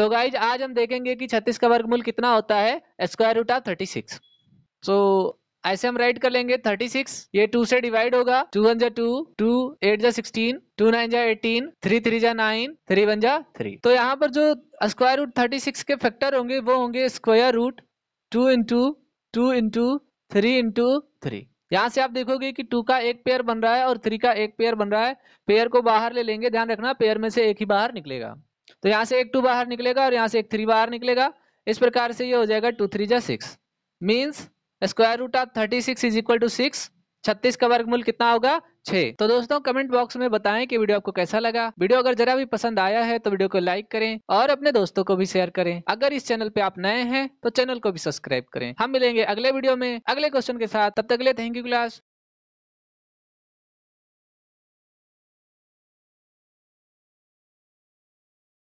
तो गाइज आज हम देखेंगे कि छत्तीस का वर्गमूल कितना होता है square root of thirty six so ऐसे हम राइट कर लेंगे 36 ये 2 से डिवाइड होगा 2 वन जा टू टू एट जा सिक्सटीन टू नाइन जा एटीन थ्री थ्री जा नाइन थ्री वन जा थ्री तो यहाँ पर जो स्क्वायर रूट 36 के फैक्टर होंगे वो होंगे square root 2 into two into three into three यहाँ से आप देखोगे कि टू का एक पेयर बन रहा है और थ्री का एक पेयर बन रहा है पेयर को बाहर ले लेंगे ध्यान रखना पेयर में से एक ही बाहर निकलेगा तो यहाँ से एक टू बाहर निकलेगा और यहाँ से एक थ्री बाहर निकलेगा इस प्रकार से ये हो जाएगा टू थ्री जा six means square root of thirty six is equal to six छत्तीस का वर्गमूल कितना होगा छः तो दोस्तों कमेंट बॉक्स में बताएं कि वीडियो आपको कैसा लगा वीडियो अगर जरा भी पसंद आया है तो वीडियो को लाइक करें और अपने दोस्तों को भी शेयर करें अगर इस चैनल पे आप नए हैं तो चैनल को भी सब्सक्राइब करें हम मिलेंगे अगले वीडियो में अगले क्वेश्चन के साथ तब तक थैंक यू क्लास